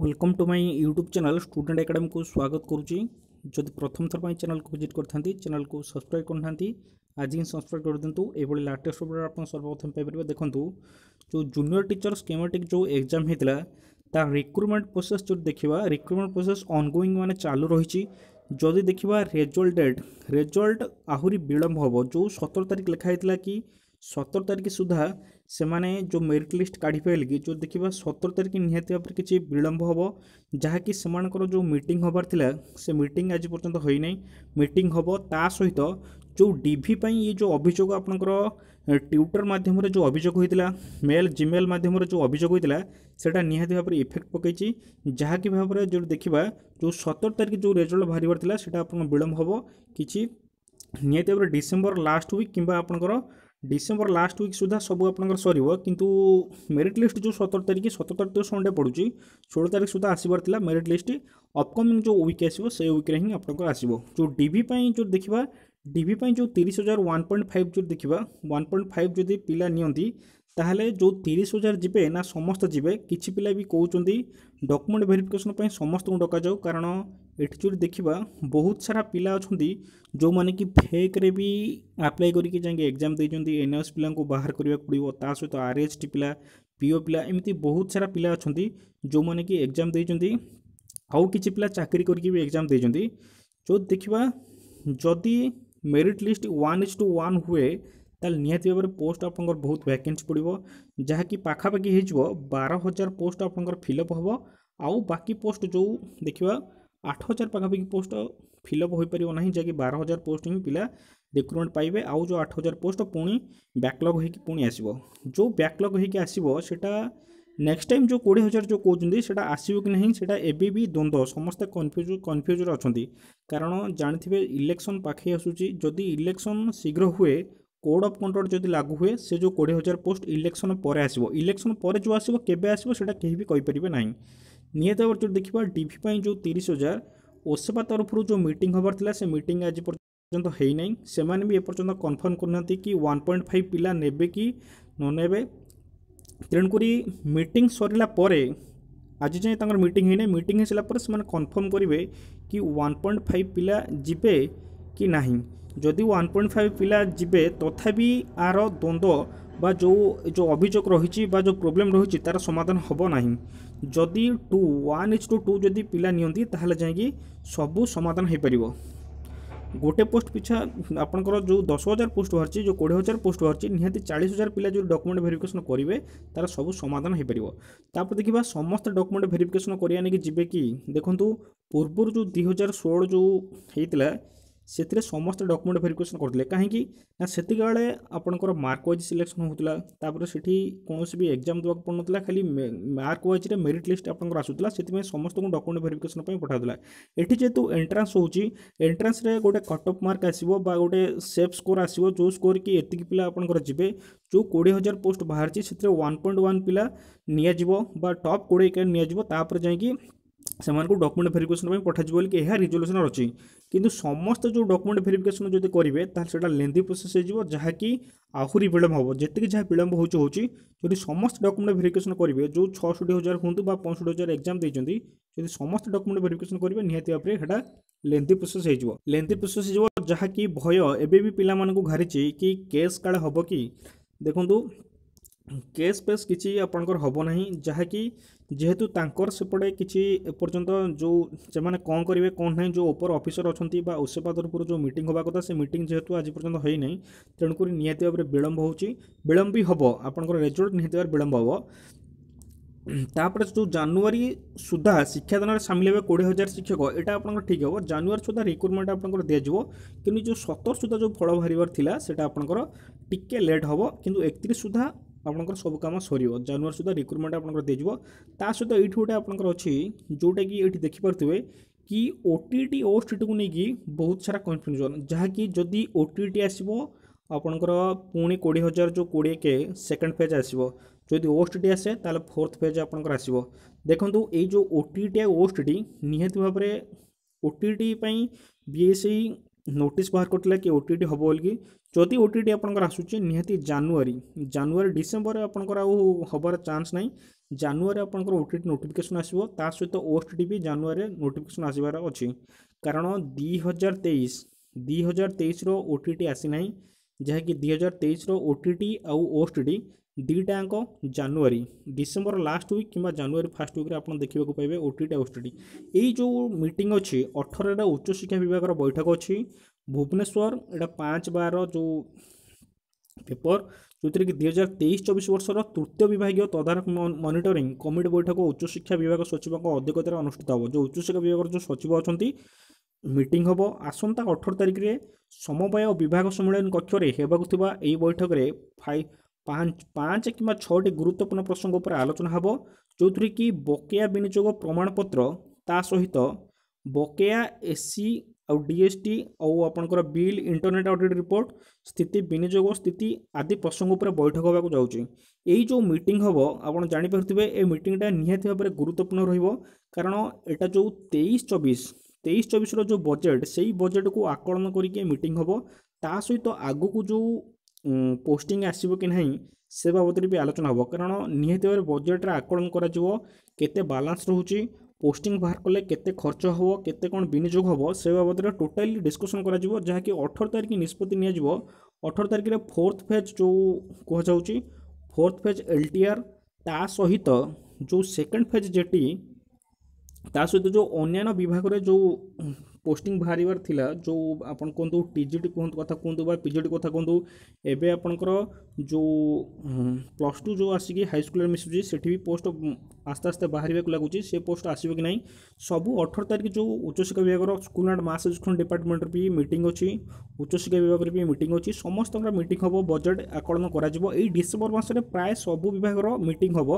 welcome to my YouTube channel student ଏକାଡେମୀକୁ ସ୍ୱାଗତ କରୁଛି ଯଦି ପ୍ରଥମ ଥର ପାଇଁ ଚ୍ୟାନେଲ୍କୁ ଭିଜିଟ୍ କରିଥାନ୍ତି ଚ୍ୟାନେଲ୍କୁ ସବସ୍କ୍ରାଇବ୍ କରିନାହାନ୍ତି ଆଜି ହିଁ ସବସ୍କ୍ରାଇବ୍ କରିଦିଅନ୍ତୁ ଏଭଳି ଲାଟେଷ୍ଟ ଅପଡ଼େଟ୍ ଆପଣ ସର୍ବପ୍ରଥମେ ପାଇପାରିବେ ଦେଖନ୍ତୁ ଯେଉଁ ଜୁନିୟର ଟିଚର୍ ସ୍କେମାଟିକ୍ ଯେଉଁ ଏକ୍ଜାମ୍ ହେଇଥିଲା ତା ରିକ୍ରୁଟମେଣ୍ଟ ପ୍ରୋସେସ୍ ଯଦି ଦେଖିବା ରିକ୍ରୁଟମେଣ୍ଟ ପ୍ରୋସେସ୍ ଅନଗୋଇଂ ମାନେ ଚାଲୁ ରହିଛି ଯଦି ଦେଖିବା ରେଜଲ୍ଟ ଡେଟ୍ ରେଜଲ୍ଟ ଆହୁରି ବିଳମ୍ବ ହେବ ଯେଉଁ ସତର ତାରିଖ ଲେଖା ହେଇଥିଲା କି ସତର ତାରିଖ ସୁଦ୍ଧା ସେମାନେ ଯେଉଁ ମେରିଟ୍ ଲିଷ୍ଟ କାଢ଼ିପାରିଲେ ଯୋଉ ଦେଖିବା ସତର ତାରିଖ ନିହାତି ଭାବରେ କିଛି ବିଳମ୍ବ ହେବ ଯାହାକି ସେମାନଙ୍କର ଯେଉଁ ମିଟିଂ ହେବାର ଥିଲା ସେ ମିଟିଂ ଆଜି ପର୍ଯ୍ୟନ୍ତ ହୋଇନାହିଁ ମିଟିଂ ହେବ ତା ସହିତ ଯେଉଁ ଡିଭି ପାଇଁ ଇଏ ଯେଉଁ ଅଭିଯୋଗ ଆପଣଙ୍କର ଟ୍ୱିଟର ମାଧ୍ୟମରେ ଯେଉଁ ଅଭିଯୋଗ ହୋଇଥିଲା ମେଲ୍ ଜିମେଲ୍ ମାଧ୍ୟମରେ ଯେଉଁ ଅଭିଯୋଗ ହୋଇଥିଲା ସେଇଟା ନିହାତି ଭାବରେ ଇଫେକ୍ଟ ପକାଇଛି ଯାହାକି ଭାବରେ ଯେଉଁଠି ଦେଖିବା ଯେଉଁ ସତର ତାରିଖ ଯେଉଁ ରେଜଲ୍ଟ ବାହାରିବାର ଥିଲା ସେଇଟା ଆପଣଙ୍କ ବିଳମ୍ବ ହେବ କିଛି ନିହାତି ଭାବରେ ଡିସେମ୍ବର ଲାଷ୍ଟ ୱିକ୍ କିମ୍ବା ଆପଣଙ୍କର ଡିସେମ୍ବର ଲାଷ୍ଟ ୱିକ୍ ସୁଦ୍ଧା ସବୁ ଆପଣଙ୍କର ସରିବ କିନ୍ତୁ ମେରିଟ୍ ଲିଷ୍ଟ ଯେଉଁ ସତର ତାରିଖ ସତର ତାରିଖ ସଣ୍ଡେ ପଡ଼ୁଛି ଷୋହଳ ତାରିଖ ସୁଦ୍ଧା ଆସିବାର ଥିଲା ମେରିଟ୍ ଲିଷ୍ଟ ଅପକମିଂ ଯେଉଁ ୱିକ୍ ଆସିବ ସେ ୱିକ୍ରେ ହିଁ ଆପଣଙ୍କର ଆସିବ ଯେଉଁ ଡିଭି ପାଇଁ ଯେଉଁ ଦେଖିବା ଡିଭି ପାଇଁ ଯେଉଁ ତିରିଶ ହଜାର ୱାନ୍ ପଏଣ୍ଟ ଫାଇଭ୍ ଯଦି ଦେଖିବା ୱାନ୍ ପଏଣ୍ଟ ଫାଇଭ୍ ଯଦି ପିଲା ନିଅନ୍ତି ताल जो तीस हजार जी ना समस्त जी कि पिला भी कौन डकुमेंट भेरिफिकेसन समस्त को डक जाऊ कारण ये जो देखा बहुत सारा पिला अच्छा जो मैंने कि फेक्रे भी आप्लाय करके जाएंगे एग्जाम देखते एन एस पिला बाहर करवाक पड़ो ता सहित आर एच टी पिला पीओ पिला एमती बहुत सारा पिला अच्छा जो मैंने कि एग्जाम देखते आउ पिला चाकरी करके भी एग्जाम देखते जो देखा जदि merit list one H two one हुए ତାହେଲେ ନିହାତି ଭାବରେ ପୋଷ୍ଟ ଆପଣଙ୍କର ବହୁତ ଭ୍ୟାକେନ୍ସି ପଡ଼ିବ ଯାହାକି ପାଖାପାଖି ହେଇଯିବ ବାର ହଜାର ପୋଷ୍ଟ ଆପଣଙ୍କର ଫିଲଅପ୍ ହେବ ଆଉ ବାକି ପୋଷ୍ଟ ଯେଉଁ ଦେଖିବା ଆଠ ହଜାର ପାଖାପାଖି ପୋଷ୍ଟ ଫିଲଅପ୍ ହୋଇପାରିବ ନାହିଁ ଯାହାକି ବାର ହଜାର ପୋଷ୍ଟ ହିଁ ପିଲା ରିକ୍ରୁଟମେଣ୍ଟ ପାଇବେ ଆଉ ଯେଉଁ ଆଠ ହଜାର ପୋଷ୍ଟ ପୁଣି ବ୍ୟାକ୍ଲଗ୍ ହୋଇକି ପୁଣି ଆସିବ ଯେଉଁ ବ୍ୟାକ୍ଲଗ୍ ହୋଇକି ଆସିବ ସେଇଟା ନେକ୍ସଟ ଟାଇମ୍ ଯେଉଁ କୋଡ଼ିଏ ହଜାର ଯେଉଁ କହୁଛନ୍ତି ସେଇଟା ଆସିବ କି ନାହିଁ ସେଇଟା ଏବେ ବି ଦ୍ୱନ୍ଦ୍ୱ ସମସ୍ତେ କନଫ୍ୟୁଜ୍ କନଫ୍ୟୁଜ୍ରେ ଅଛନ୍ତି କାରଣ ଜାଣିଥିବେ ଇଲେକ୍ସନ୍ ପାଖେଇ ଆସୁଛି ଯଦି ଇଲେକ୍ସନ୍ ଶୀଘ୍ର ହୁଏ কোড অফ কন্ডক্ট যদি লাগু হুয়ে সে যে কোড়ি হাজার পোস্ট ইলেকশন পরে আসব ইলেকশন পরে যে আসব কেবে আসব সেটা কেহি বি কইপারে না নিহত ভাবে যদি দেখা ডিভি যে তিরিশ হাজার ওসেপা তরফর যে মিটিং হবার লা সে মিটিং আজ পর্যন্ত হয়ে না সে এপর্যন্ত কনফর্ম করে না কি ওয়ান পয়েন্ট ফাইভ পিলা নেবে কি ননেবে তেণুকরি মিটিং সরিলা পরে আজ যাই তাঁর মিটিং হয়ে না মিটিং হয়ে সারা পরে সে কনফর্ম করবে কি ওয়ান পয়েন্ট ফাইভ পিলা যাবে କି ନାହିଁ ଯଦି ୱାନ୍ ପଏଣ୍ଟ ଫାଇଭ୍ ପିଲା ଯିବେ ତଥାପି ଆର ଦ୍ୱନ୍ଦ୍ୱ ବା ଯେଉଁ ଯେଉଁ ଅଭିଯୋଗ ରହିଛି ବା ଯେଉଁ ପ୍ରୋବ୍ଲେମ୍ ରହିଛି ତା'ର ସମାଧାନ ହେବ ନାହିଁ ଯଦି two one is two two ଯଦି ପିଲା ନିଅନ୍ତି ତାହେଲେ ଯାଇକି ସବୁ ସମାଧାନ ହୋଇପାରିବ ଗୋଟେ ପୋଷ୍ଟ ପିଛା ଆପଣଙ୍କର ଯେଉଁ ଦଶ ହଜାର ପୋଷ୍ଟ ବାହାରିଛି ଯେଉଁ କୋଡ଼ିଏ ହଜାର ପୋଷ୍ଟ ବାହାରିଛି ନିହାତି ଚାଳିଶ ହଜାର ପିଲା ଯେଉଁ ଡକୁମେଣ୍ଟ ଭେରିଫିକେସନ୍ କରିବେ ତା'ର ସବୁ ସମାଧାନ ହୋଇପାରିବ ତାପରେ ଦେଖିବା ସମସ୍ତେ ଡକୁମେଣ୍ଟ ଭେରିଫିକେସନ୍ କରିବା ନେଇକି ଯିବେ କି ଦେଖନ୍ତୁ ପୂର୍ବରୁ ଯେଉଁ ଦୁଇ ହଜାର ଷୋହଳ ଯେଉଁ ହେଇଥିଲା ସେଥିରେ ସମସ୍ତେ ଡକୁମେଣ୍ଟ ଭେରିଫିକେସନ୍ କରୁଥିଲେ କାହିଁକି ନା ସେତିକିବେଳେ ଆପଣଙ୍କର ମାର୍କ ୱାଇଜ୍ ସିଲେକ୍ସନ୍ ହେଉଥିଲା ତାପରେ ସେଠି କୌଣସି ବି ଏକ୍ଜାମ୍ ଦେବାକୁ ପଡ଼ୁନଥିଲା ଖାଲି ମାର୍କ ୱାଇଜ୍ରେ ମେରିଟ୍ ଲିଷ୍ଟ ଆପଣଙ୍କର ଆସୁଥିଲା ସେଥିପାଇଁ ସମସ୍ତଙ୍କୁ ଡକୁମେଣ୍ଟ ଭେରିଫିକେସନ୍ ପାଇଁ ପଠାଉଥିଲା ଏଠି ଯେହେତୁ ଏଣ୍ଟ୍ରାନ୍ସ ହେଉଛି ଏଣ୍ଟ୍ରାନ୍ସରେ ଗୋଟେ କଟ୍ ଅଫ୍ ମାର୍କ ଆସିବ ବା ଗୋଟେ ସେଫ୍ ସ୍କୋର୍ ଆସିବ ଯେଉଁ ସ୍କୋର୍ କି ଏତିକି ପିଲା ଆପଣଙ୍କର ଯିବେ ଯେଉଁ କୋଡ଼ିଏ ହଜାର ପୋଷ୍ଟ ବାହାରିଛି ସେଥିରେ ୱାନ୍ ପଏଣ୍ଟ ୱାନ୍ ପିଲା ନିଆଯିବ ବା ଟପ୍ କୋଡ଼ିଏ ନିଆଯିବ ତାପରେ ଯାଇକି ସେମାନଙ୍କୁ ଡକୁମେଣ୍ଟ ଭେରିଫିକେସନ୍ ପାଇଁ ପଠାଯିବ ବୋଲିକି ଏହା ରିଜଲ୍ୟୁସନ୍ ଅଛି କିନ୍ତୁ ସମସ୍ତେ ଯେଉଁ ଡକୁମେଣ୍ଟ ଭେରିଫିକେସନ୍ ଯଦି କରିବେ ତାହେଲେ ସେଇଟା ଲେନ୍ଦି ପ୍ରୋସେସ୍ ହେଇଯିବ ଯାହାକି ଆହୁରି ବିଳମ୍ବ ହେବ ଯେତିକି ଯାହା ବିଳମ୍ବ ହେଉଛି ହେଉଛି ଯଦି ସମସ୍ତେ ଡକୁମେଣ୍ଟ ଭେରିଫିକେସନ୍ କରିବେ ଯେଉଁ ଛଅଷଠି ହଜାର ହୁଅନ୍ତୁ ବା ପଞ୍ଚଷଠି ହଜାର ଏକ୍ଜାମ୍ ଦେଇଛନ୍ତି ଯଦି ସମସ୍ତେ ଡକୁମେଣ୍ଟ ଭେରିଫିକେସନ୍ କରିବେ ନିହାତି ଭାବରେ ସେଇଟା ଲେନ୍ଦି ପ୍ରୋସେସ୍ ହେଇଯିବ ଲେନ୍ଦି ପ୍ରୋସେସ୍ ହେଇଯିବ ଯାହାକି ଭୟ ଏବେ ବି ପିଲାମାନଙ୍କୁ ଘାରିଛି କି କେସ୍ କାଳେ ହେବ କି ଦେଖନ୍ତୁ কেস পেস কিছু আপনার হব না যাকি যেহেতু তাঁকর সেপটে কিছু এপর্যন্ত যে সে কম করবে কম না যে উপর অফিসর অনেক বা ওসেপা তরফর যে মিটিং হওয়ার কথা সে মিটিং যেহেতু আজ পর্যন্ত হয়ে না তেমনি নিহতি ভাবে বিলম্ব হচ্ছে বিলম্ব বি হব আপনার রেজল্ট নিহতি ভাবে বিলম্ব হব ତାପରେ ଯେଉଁ ଜାନୁଆରୀ ସୁଦ୍ଧା ଶିକ୍ଷାଦାନରେ ସାମିଲ ହେବେ କୋଡ଼ିଏ ହଜାର ଶିକ୍ଷକ ଏଇଟା ଆପଣଙ୍କର ଠିକ୍ ହେବ ଜାନୁଆରୀ ସୁଦ୍ଧା ରିକ୍ରୁଟମେଣ୍ଟ ଆପଣଙ୍କର ଦିଆଯିବ କିନ୍ତୁ ଯେଉଁ ସତର ସୁଦ୍ଧା ଯେଉଁ ଫଳ ବାହାରିବାର ଥିଲା ସେଇଟା ଆପଣଙ୍କର ଟିକିଏ ଲେଟ୍ ହେବ କିନ୍ତୁ ଏକତିରିଶ ସୁଦ୍ଧା আপনার সব কাম সরব জানুয়ারি সুদ্ধা রিক্রুটমেন্ট আপনার দিয়ে তা সহ এইটি গোটে আপনার অছি যেটা কি এইটি দেখিপারে কি ওটিটি ওটিটিকে নিয়ে বহুত সারা কনফ্যুজন যা কি যদি ওটিটি আসব ଆପଣଙ୍କର ପୁଣି କୋଡ଼ିଏ ହଜାର ଯେଉଁ କୋଡ଼ିଏ କେ ସେକେଣ୍ଡ ଫେଜ୍ ଆସିବ ଯଦି ଓଷ୍ଟଟି ଆସେ ତାହେଲେ ଫୋର୍ଥ ଫେଜ୍ ଆପଣଙ୍କର ଆସିବ ଦେଖନ୍ତୁ ଏଇ ଯେଉଁ ଓ ଟି ଟି ଆଉ ଓଷ୍ଟଟି ନିହାତି ଭାବରେ ଓ ଟି ଟି ପାଇଁ ବି ଏସ୍ ସି ନୋଟିସ୍ ବାହାର କରିଥିଲା କି ଓ ଟି ଟି ହେବ ବୋଲିକି ଯଦି ଓ ଟି ଟି ଆପଣଙ୍କର ଆସୁଛି ନିହାତି ଜାନୁଆରୀ ଜାନୁଆରୀ ଡିସେମ୍ବରରେ ଆପଣଙ୍କର ଆଉ ହେବାର ଚାନ୍ସ ନାହିଁ ଜାନୁଆରୀ ଆପଣଙ୍କର ଓ ଟି ଟି ନୋଟିଫିକେସନ୍ ଆସିବ ତା ସହିତ ଓ ଟି ଟି ବି ଜାନୁଆରୀରେ ନୋଟିଫିକେସନ୍ ଆସିବାର ଅଛି କାରଣ ଦୁଇ ହଜାର ତେଇଶ ଦୁଇ ହଜାର ତେଇଶର ଓ ଟି ଟି ଆସିନାହିଁ ଯାହାକି ଦୁଇ ହଜାର ତେଇଶର ଓ ଟି ଟି ଆଉ ଓ ଟି ଟି ଦୁଇଟାଙ୍କ ଜାନୁଆରୀ ଡିସେମ୍ବର ଲାଷ୍ଟ ୱିକ୍ କିମ୍ବା ଜାନୁଆରୀ ଫାର୍ଷ୍ଟ ୱିକ୍ରେ ଆପଣ ଦେଖିବାକୁ ପାଇବେ ଓଟିଟି ଆଉ ଓଟିଟି ଏଇ ଯେଉଁ ମିଟିଂ ଅଛି ଅଠରରେ ଉଚ୍ଚଶିକ୍ଷା ବିଭାଗର ବୈଠକ ଅଛି ଭୁବନେଶ୍ୱର ଏଇଟା ପାଞ୍ଚ ବାର ଯେଉଁ ପେପର ଯେଉଁଥିରେ କି ଦୁଇ ହଜାର ତେଇଶ ଚବିଶ ବର୍ଷର ତୃତୀୟ ବିଭାଗୀୟ ତଦାରଖ ମନିଟରିଂ କମିଟି ବୈଠକ ଉଚ୍ଚଶିକ୍ଷା ବିଭାଗ ସଚିବଙ୍କ ଅଧ୍ୟକ୍ଷତାରେ ଅନୁଷ୍ଠିତ ହେବ ଯେଉଁ ଉଚ୍ଚଶିକ୍ଷା ବିଭାଗର ଯେଉଁ ସଚିବ ଅଛନ୍ତି ମିଟିଂ ହେବ ଆସନ୍ତା ଅଠର ତାରିଖରେ ସମବାୟ ଓ ବିଭାଗ ସମ୍ମିଳନୀ କକ୍ଷରେ ହେବାକୁ ଥିବା ଏହି ବୈଠକରେ ଫାଇ ପାଞ୍ଚ ପାଞ୍ଚ କିମ୍ବା ଛଅଟି ଗୁରୁତ୍ୱପୂର୍ଣ୍ଣ ପ୍ରସଙ୍ଗ ଉପରେ ଆଲୋଚନା ହେବ ଯେଉଁଥିରେ କି ବକେୟା ବିନିଯୋଗ ପ୍ରମାଣପତ୍ର ତା ସହିତ ବକେୟା ଏସ୍ସି ଆଉ ଡିଏସ୍ଟି ଆଉ ଆପଣଙ୍କର ବିଲ୍ ଇଣ୍ଟରନେଟ୍ ଅଡ଼ିଟ୍ ରିପୋର୍ଟ ସ୍ଥିତି ବିନିଯୋଗ ସ୍ଥିତି ଆଦି ପ୍ରସଙ୍ଗ ଉପରେ ବୈଠକ ହେବାକୁ ଯାଉଛି ଏଇ ଯେଉଁ ମିଟିଂ ହେବ ଆପଣ ଜାଣିପାରୁଥିବେ ଏ ମିଟିଂଟା ନିହାତି ଭାବରେ ଗୁରୁତ୍ୱପୂର୍ଣ୍ଣ ରହିବ କାରଣ ଏଇଟା ଯେଉଁ ତେଇଶ ଚବିଶ ତେଇଶ ଚବିଶର ଯେଉଁ ବଜେଟ୍ ସେଇ ବଜେଟ୍କୁ ଆକଳନ କରିକି ମିଟିଂ ହେବ ତା ସହିତ ଆଗକୁ ଯେଉଁ ପୋଷ୍ଟିଂ ଆସିବ କି ନାହିଁ ସେ ବାବଦରେ ବି ଆଲୋଚନା ହେବ କାରଣ ନିହାତି ଭାବରେ ବଜେଟ୍ରେ ଆକଳନ କରାଯିବ କେତେ ବାଲାନ୍ସ ରହୁଛି ପୋଷ୍ଟିଂ ବାହାର କଲେ କେତେ ଖର୍ଚ୍ଚ ହେବ କେତେ କ'ଣ ବିନିଯୋଗ ହେବ ସେ ବାବଦରେ ଟୋଟାଲି ଡିସ୍କସନ୍ କରାଯିବ ଯାହାକି ଅଠର ତାରିଖ ନିଷ୍ପତ୍ତି ନିଆଯିବ ଅଠର ତାରିଖରେ ଫୋର୍ଥ ଫେଜ୍ ଯେଉଁ କୁହାଯାଉଛି fourth phase L T R ତା ସହିତ ଯେଉଁ ସେକେଣ୍ଡ ଫେଜ୍ ଜେଟି ତା ସହିତ ଯେଉଁ ଅନ୍ୟାନ୍ୟ ବିଭାଗରେ ଯେଉଁ ପୋଷ୍ଟିଂ ବାହାରିବାର ଥିଲା ଯେଉଁ ଆପଣ କୁହନ୍ତୁ ଟି ଜି ଟି କୁହନ୍ତୁ କଥା କୁହନ୍ତୁ ବା ପି ଜି ଟି କଥା କୁହନ୍ତୁ ଏବେ ଆପଣଙ୍କର ଯେଉଁ ପ୍ଲସ୍ ଟୁ ଯେଉଁ ଆସିକି ହାଇସ୍କୁଲରେ ମିଶୁଛି ସେଠି ବି ପୋଷ୍ଟ ଆସ୍ତେ ଆସ୍ତେ ବାହାରିବାକୁ ଲାଗୁଛି ସେ ପୋଷ୍ଟ ଆସିବ କି ନାହିଁ ସବୁ ଅଠର ତାରିଖ ଯେଉଁ ଉଚ୍ଚଶିକ୍ଷା ବିଭାଗର ସ୍କୁଲ ଆଣ୍ଡ ମାସ୍ ଏଜୁକେସନ୍ ଡିପାର୍ଟମେଣ୍ଟରେ ବି ମିଟିଂ ଅଛି ଉଚ୍ଚଶିକ୍ଷା ବିଭାଗରେ ବି ମିଟିଂ ଅଛି ସମସ୍ତଙ୍କର ମିଟିଂ ହେବ ବଜେଟ୍ ଆକଳନ କରାଯିବ ଏଇ ଡିସେମ୍ବର ମାସରେ ପ୍ରାୟ ସବୁ ବିଭାଗର ମିଟିଂ ହେବ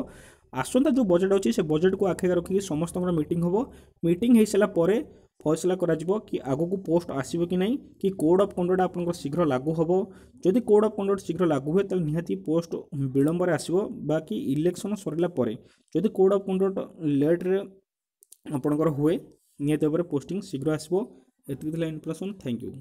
ଆସନ୍ତା ଯେଉଁ ବଜେଟ୍ ଅଛି ସେ ବଜେଟ୍କୁ ଆଖିରେ ରଖିକି ସମସ୍ତଙ୍କର ମିଟିଂ ହେବ ମିଟିଂ ହୋଇସାରିଲା ପରେ ଫଇସଲା କରାଯିବ କି ଆଗକୁ ପୋଷ୍ଟ ଆସିବ କି ନାହିଁ କି କୋଡ଼୍ ଅଫ୍ କଣ୍ଡକ୍ଟ ଆପଣଙ୍କର ଶୀଘ୍ର ଲାଗୁ ହେବ ଯଦି କୋଡ଼୍ ଅଫ୍ କଣ୍ଡକ୍ଟ ଶୀଘ୍ର ଲାଗୁ ହୁଏ ତାହେଲେ ନିହାତି ପୋଷ୍ଟ ବିଳମ୍ବରେ ଆସିବ ବାକି ଇଲେକ୍ସନ୍ ସରିଲା ପରେ ଯଦି କୋଡ଼୍ ଅଫ୍ କଣ୍ଡକ୍ଟ ଲେଟ୍ରେ ଆପଣଙ୍କର ହୁଏ ନିହାତି ଭାବରେ ପୋଷ୍ଟିଂ ଶୀଘ୍ର ଆସିବ ଏତିକି ଥିଲା ଇନଫର୍ମେସନ୍ ଥ୍ୟାଙ୍କ ୟୁ